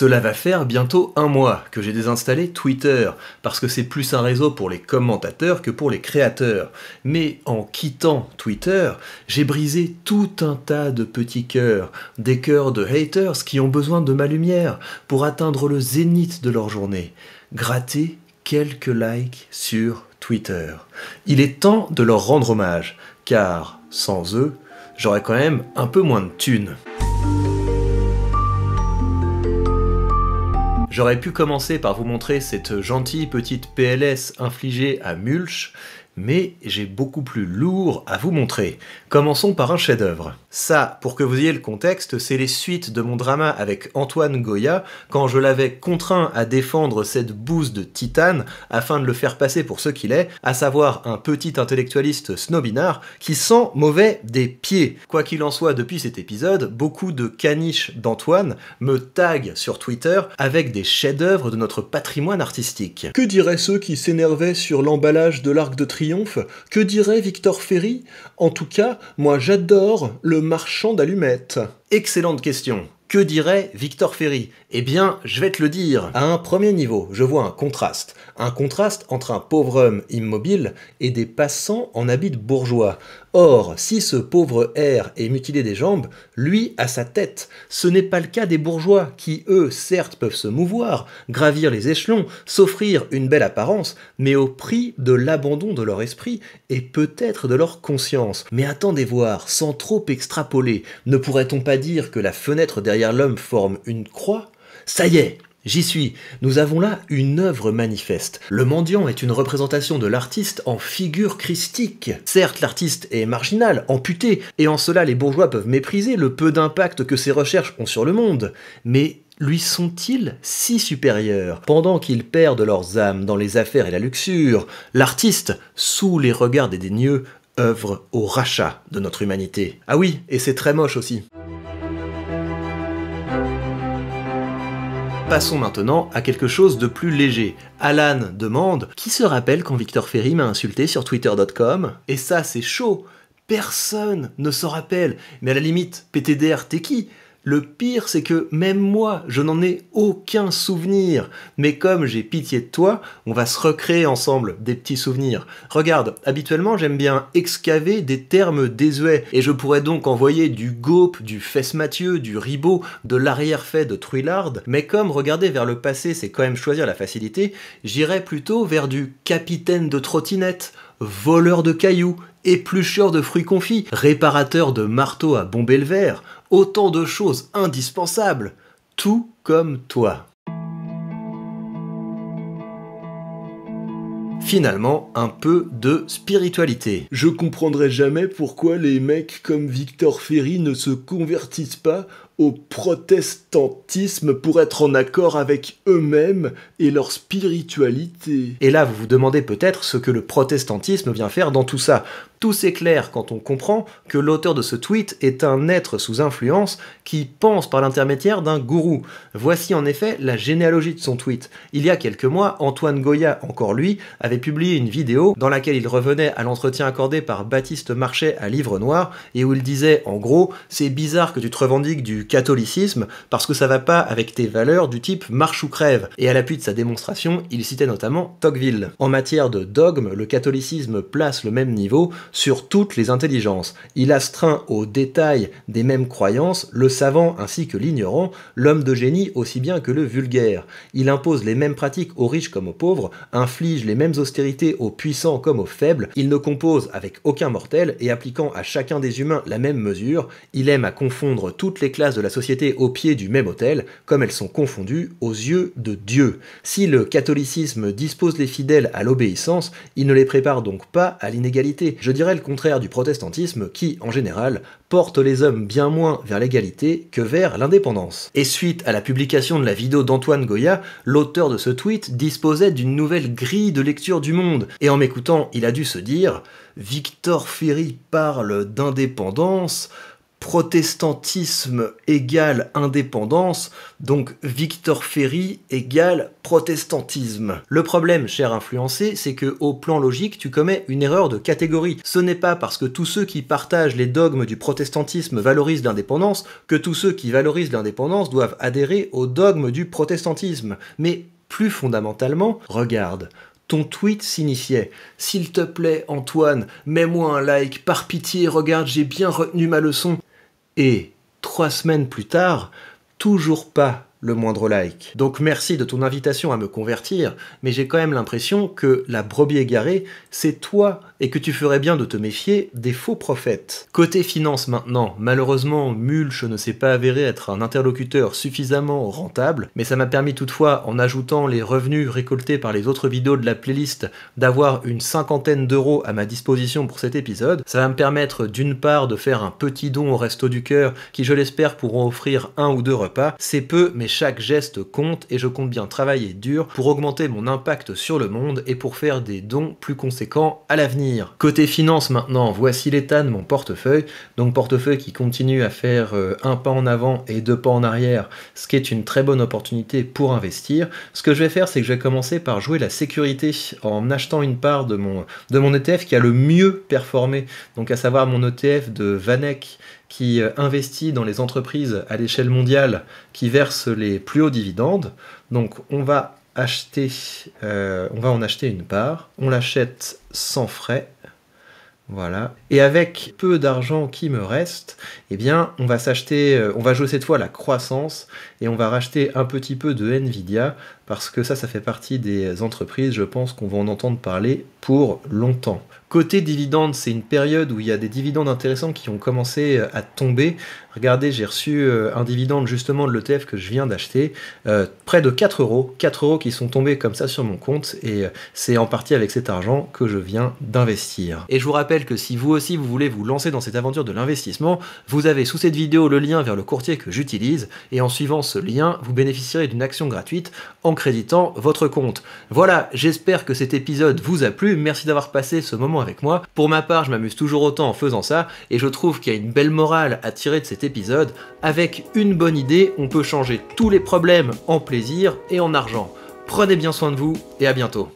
Cela va faire bientôt un mois que j'ai désinstallé Twitter, parce que c'est plus un réseau pour les commentateurs que pour les créateurs. Mais en quittant Twitter, j'ai brisé tout un tas de petits cœurs, des cœurs de haters qui ont besoin de ma lumière pour atteindre le zénith de leur journée. Gratter quelques likes sur Twitter. Il est temps de leur rendre hommage, car sans eux, j'aurais quand même un peu moins de thunes. J'aurais pu commencer par vous montrer cette gentille petite PLS infligée à Mulch, mais j'ai beaucoup plus lourd à vous montrer. Commençons par un chef-d'œuvre. Ça, pour que vous ayez le contexte, c'est les suites de mon drama avec Antoine Goya, quand je l'avais contraint à défendre cette bouse de titane afin de le faire passer pour ce qu'il est, à savoir un petit intellectualiste snobinard qui sent mauvais des pieds. Quoi qu'il en soit, depuis cet épisode, beaucoup de caniches d'Antoine me taguent sur Twitter avec des chefs-d'œuvre de notre patrimoine artistique. Que diraient ceux qui s'énervaient sur l'emballage de l'arc de triomphe que dirait Victor Ferry En tout cas, moi j'adore le marchand d'allumettes. Excellente question. Que dirait Victor Ferry Eh bien, je vais te le dire. À un premier niveau, je vois un contraste. Un contraste entre un pauvre homme immobile et des passants en habit bourgeois. Or, si ce pauvre R est mutilé des jambes, lui a sa tête. Ce n'est pas le cas des bourgeois, qui, eux, certes, peuvent se mouvoir, gravir les échelons, s'offrir une belle apparence, mais au prix de l'abandon de leur esprit et peut-être de leur conscience. Mais attendez voir, sans trop extrapoler, ne pourrait-on pas dire que la fenêtre derrière l'homme forme une croix Ça y est, J'y suis. Nous avons là une œuvre manifeste. Le mendiant est une représentation de l'artiste en figure christique. Certes, l'artiste est marginal, amputé, et en cela les bourgeois peuvent mépriser le peu d'impact que ses recherches ont sur le monde. Mais lui sont-ils si supérieurs Pendant qu'ils perdent leurs âmes dans les affaires et la luxure, l'artiste, sous les regards des dédaigneux, œuvre au rachat de notre humanité. Ah oui, et c'est très moche aussi. Passons maintenant à quelque chose de plus léger. Alan demande Qui se rappelle quand Victor Ferry m'a insulté sur twitter.com Et ça, c'est chaud Personne ne s'en rappelle Mais à la limite, PTDR, t'es qui le pire, c'est que même moi, je n'en ai aucun souvenir. Mais comme j'ai pitié de toi, on va se recréer ensemble des petits souvenirs. Regarde, habituellement, j'aime bien excaver des termes désuets, et je pourrais donc envoyer du Gaupe, du Fesse Mathieu, du Ribot, de l'arrière-fait de Truillard, mais comme regarder vers le passé, c'est quand même choisir la facilité, j'irais plutôt vers du capitaine de trottinette, voleur de cailloux, éplucheur de fruits confits, réparateur de marteaux à bomber le verre, autant de choses indispensables, tout comme toi. Finalement, un peu de spiritualité. Je comprendrai jamais pourquoi les mecs comme Victor Ferry ne se convertissent pas au protestantisme pour être en accord avec eux-mêmes et leur spiritualité. Et là, vous vous demandez peut-être ce que le protestantisme vient faire dans tout ça. Tout s'éclaire quand on comprend que l'auteur de ce tweet est un être sous influence qui pense par l'intermédiaire d'un gourou. Voici en effet la généalogie de son tweet. Il y a quelques mois, Antoine Goya, encore lui, avait publié une vidéo dans laquelle il revenait à l'entretien accordé par Baptiste Marchais à Livre Noir et où il disait en gros c'est bizarre que tu te revendiques du catholicisme parce que ça va pas avec tes valeurs du type marche ou crève. Et à l'appui de sa démonstration, il citait notamment Tocqueville. En matière de dogme, le catholicisme place le même niveau sur toutes les intelligences. Il astreint au détail des mêmes croyances le savant ainsi que l'ignorant, l'homme de génie aussi bien que le vulgaire. Il impose les mêmes pratiques aux riches comme aux pauvres, inflige les mêmes austérités aux puissants comme aux faibles, il ne compose avec aucun mortel et appliquant à chacun des humains la même mesure, il aime à confondre toutes les classes de la société au pied du même autel, comme elles sont confondues aux yeux de Dieu. Si le catholicisme dispose les fidèles à l'obéissance, il ne les prépare donc pas à l'inégalité. Je le contraire du protestantisme qui, en général, porte les hommes bien moins vers l'égalité que vers l'indépendance. Et suite à la publication de la vidéo d'Antoine Goya, l'auteur de ce tweet disposait d'une nouvelle grille de lecture du monde, et en m'écoutant, il a dû se dire Victor Ferry parle d'indépendance, protestantisme égale indépendance, donc Victor Ferry égale protestantisme. Le problème, cher influencé, c'est que au plan logique, tu commets une erreur de catégorie. Ce n'est pas parce que tous ceux qui partagent les dogmes du protestantisme valorisent l'indépendance que tous ceux qui valorisent l'indépendance doivent adhérer aux dogmes du protestantisme. Mais plus fondamentalement, regarde, ton tweet signifiait S'il te plaît, Antoine, mets-moi un like, par pitié, regarde, j'ai bien retenu ma leçon. Et trois semaines plus tard, toujours pas le moindre like. Donc merci de ton invitation à me convertir, mais j'ai quand même l'impression que la brebis égarée, c'est toi et que tu ferais bien de te méfier des faux prophètes. Côté finance maintenant, malheureusement, Mulch ne s'est pas avéré être un interlocuteur suffisamment rentable, mais ça m'a permis toutefois, en ajoutant les revenus récoltés par les autres vidéos de la playlist, d'avoir une cinquantaine d'euros à ma disposition pour cet épisode. Ça va me permettre d'une part de faire un petit don au Resto du Cœur, qui je l'espère pourront offrir un ou deux repas. C'est peu, mais chaque geste compte et je compte bien travailler dur pour augmenter mon impact sur le monde et pour faire des dons plus conséquents à l'avenir. Côté finance maintenant, voici l'état de mon portefeuille. Donc portefeuille qui continue à faire euh, un pas en avant et deux pas en arrière, ce qui est une très bonne opportunité pour investir. Ce que je vais faire, c'est que je vais commencer par jouer la sécurité en achetant une part de mon, de mon ETF qui a le mieux performé. Donc à savoir mon ETF de Vanek qui euh, investit dans les entreprises à l'échelle mondiale qui versent les plus hauts dividendes. Donc on va acheter, euh, on va en acheter une part, on l'achète sans frais. Voilà. Et avec peu d'argent qui me reste, eh bien, on va s'acheter, euh, on va jouer cette fois la croissance et on va racheter un petit peu de Nvidia parce que ça, ça fait partie des entreprises, je pense qu'on va en entendre parler pour longtemps. Côté dividendes, c'est une période où il y a des dividendes intéressants qui ont commencé euh, à tomber. Regardez, j'ai reçu euh, un dividende justement de l'ETF que je viens d'acheter, euh, près de 4 euros, 4 euros qui sont tombés comme ça sur mon compte, et c'est en partie avec cet argent que je viens d'investir. Et je vous rappelle que si vous aussi vous voulez vous lancer dans cette aventure de l'investissement, vous avez sous cette vidéo le lien vers le courtier que j'utilise, et en suivant ce lien, vous bénéficierez d'une action gratuite en créditant votre compte. Voilà, j'espère que cet épisode vous a plu, merci d'avoir passé ce moment avec moi. Pour ma part, je m'amuse toujours autant en faisant ça, et je trouve qu'il y a une belle morale à tirer de cet épisode. Avec une bonne idée, on peut changer tous les problèmes en plaisir et en argent. Prenez bien soin de vous, et à bientôt.